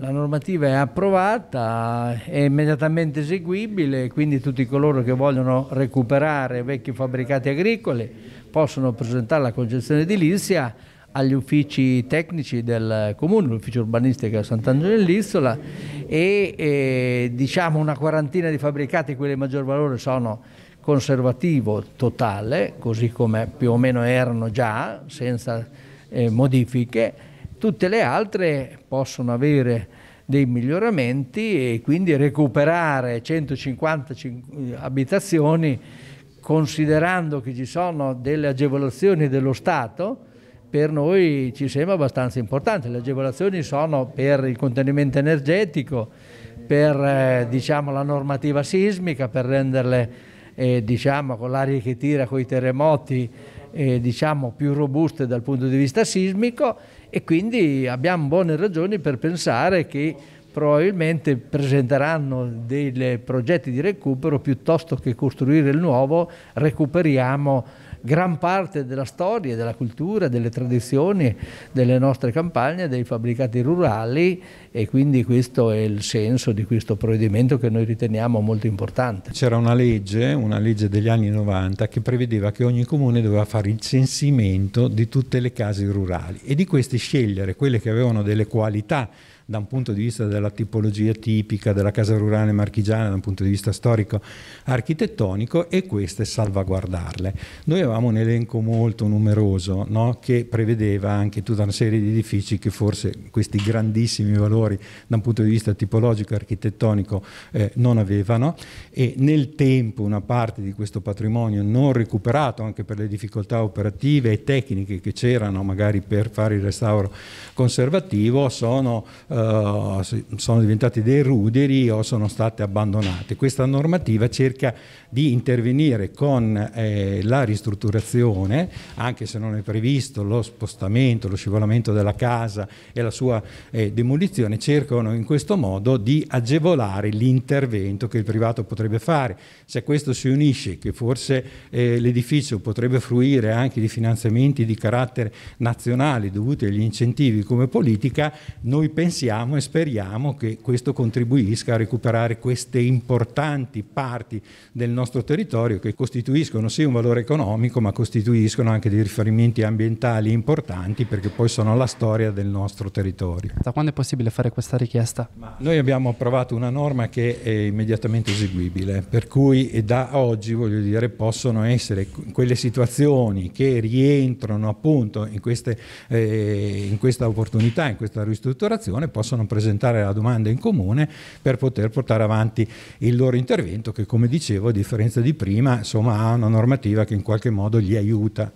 La normativa è approvata, è immediatamente eseguibile, quindi tutti coloro che vogliono recuperare vecchi fabbricati agricoli possono presentare la concessione edilizia agli uffici tecnici del comune, l'ufficio urbanistico di Sant'Angelo dell'Isola e, e eh, diciamo una quarantina di fabbricati, quelli di maggior valore sono conservativo totale, così come più o meno erano già, senza eh, modifiche, Tutte le altre possono avere dei miglioramenti e quindi recuperare 150 abitazioni considerando che ci sono delle agevolazioni dello Stato per noi ci sembra abbastanza importante. Le agevolazioni sono per il contenimento energetico, per eh, diciamo, la normativa sismica, per renderle eh, diciamo, con l'aria che tira, con i terremoti, eh, diciamo più robuste dal punto di vista sismico e quindi abbiamo buone ragioni per pensare che probabilmente presenteranno dei progetti di recupero piuttosto che costruire il nuovo recuperiamo gran parte della storia, della cultura, delle tradizioni delle nostre campagne, dei fabbricati rurali e quindi questo è il senso di questo provvedimento che noi riteniamo molto importante. C'era una legge, una legge degli anni 90 che prevedeva che ogni comune doveva fare il censimento di tutte le case rurali e di queste scegliere quelle che avevano delle qualità da un punto di vista della tipologia tipica della casa rurale marchigiana, da un punto di vista storico architettonico e queste salvaguardarle. Noi avevamo avevamo un elenco molto numeroso no? che prevedeva anche tutta una serie di edifici che forse questi grandissimi valori da un punto di vista tipologico e architettonico eh, non avevano e nel tempo una parte di questo patrimonio non recuperato anche per le difficoltà operative e tecniche che c'erano magari per fare il restauro conservativo sono, eh, sono diventati dei ruderi o sono state abbandonate. Questa normativa cerca di intervenire con eh, la ristrutturazione ristrutturazione, anche se non è previsto lo spostamento, lo scivolamento della casa e la sua eh, demolizione, cercano in questo modo di agevolare l'intervento che il privato potrebbe fare. Se questo si unisce che forse eh, l'edificio potrebbe fruire anche di finanziamenti di carattere nazionale dovuti agli incentivi come politica, noi pensiamo e speriamo che questo contribuisca a recuperare queste importanti parti del nostro territorio che costituiscono sì un valore economico, economico, ma costituiscono anche dei riferimenti ambientali importanti perché poi sono la storia del nostro territorio. Da quando è possibile fare questa richiesta? Ma noi abbiamo approvato una norma che è immediatamente eseguibile, per cui da oggi voglio dire possono essere quelle situazioni che rientrano appunto in, queste, eh, in questa opportunità, in questa ristrutturazione, possono presentare la domanda in comune per poter portare avanti il loro intervento che come dicevo a differenza di prima insomma ha una normativa che in qualche modo modo gli aiuta